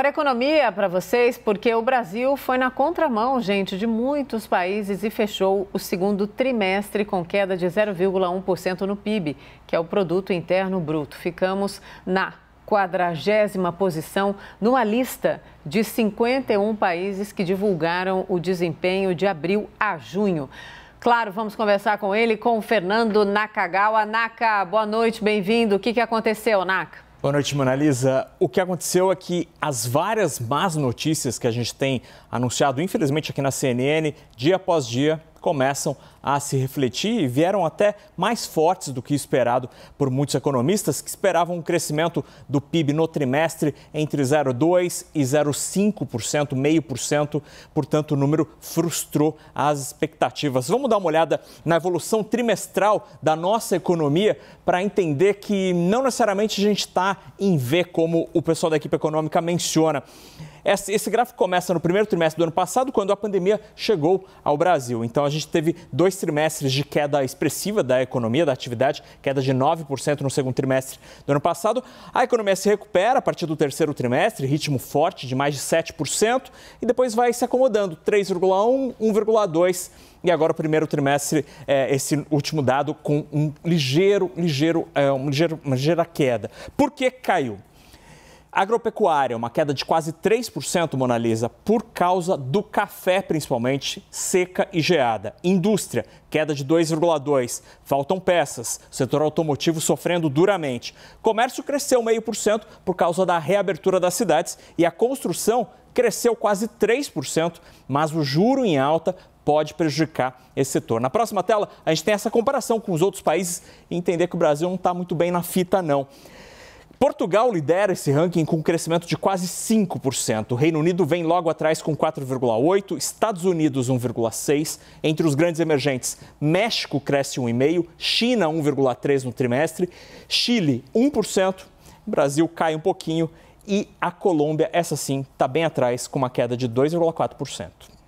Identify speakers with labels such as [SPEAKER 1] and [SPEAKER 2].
[SPEAKER 1] Agora economia para vocês, porque o Brasil foi na contramão, gente, de muitos países e fechou o segundo trimestre com queda de 0,1% no PIB, que é o produto interno bruto. Ficamos na quadragésima posição numa lista de 51 países que divulgaram o desempenho de abril a junho. Claro, vamos conversar com ele, com o Fernando Nakagawa. Naka, boa noite, bem-vindo. O que, que aconteceu, Naka?
[SPEAKER 2] Boa noite, Monalisa. O que aconteceu é que as várias más notícias que a gente tem anunciado, infelizmente, aqui na CNN, dia após dia, começam a se refletir e vieram até mais fortes do que esperado por muitos economistas que esperavam um crescimento do PIB no trimestre entre 0,2 e 0,5%, meio por cento. Portanto, o número frustrou as expectativas. Vamos dar uma olhada na evolução trimestral da nossa economia para entender que não necessariamente a gente está em V como o pessoal da equipe econômica menciona. Esse gráfico começa no primeiro trimestre do ano passado, quando a pandemia chegou ao Brasil. Então, a gente teve dois trimestres de queda expressiva da economia, da atividade, queda de 9% no segundo trimestre do ano passado. A economia se recupera a partir do terceiro trimestre, ritmo forte de mais de 7%, e depois vai se acomodando, 3,1%, 1,2%. E agora o primeiro trimestre, é, esse último dado, com um ligeiro, ligeiro, é, uma, uma ligeira queda. Por que caiu? Agropecuária, uma queda de quase 3%, Mona Lisa, por causa do café, principalmente, seca e geada. Indústria, queda de 2,2%. Faltam peças, setor automotivo sofrendo duramente. Comércio cresceu 0,5% por causa da reabertura das cidades e a construção cresceu quase 3%, mas o juro em alta pode prejudicar esse setor. Na próxima tela, a gente tem essa comparação com os outros países e entender que o Brasil não está muito bem na fita, não. Portugal lidera esse ranking com um crescimento de quase 5%. O Reino Unido vem logo atrás com 4,8%, Estados Unidos 1,6%. Entre os grandes emergentes, México cresce 1,5%, China 1,3% no trimestre, Chile 1%, Brasil cai um pouquinho e a Colômbia, essa sim, está bem atrás com uma queda de 2,4%.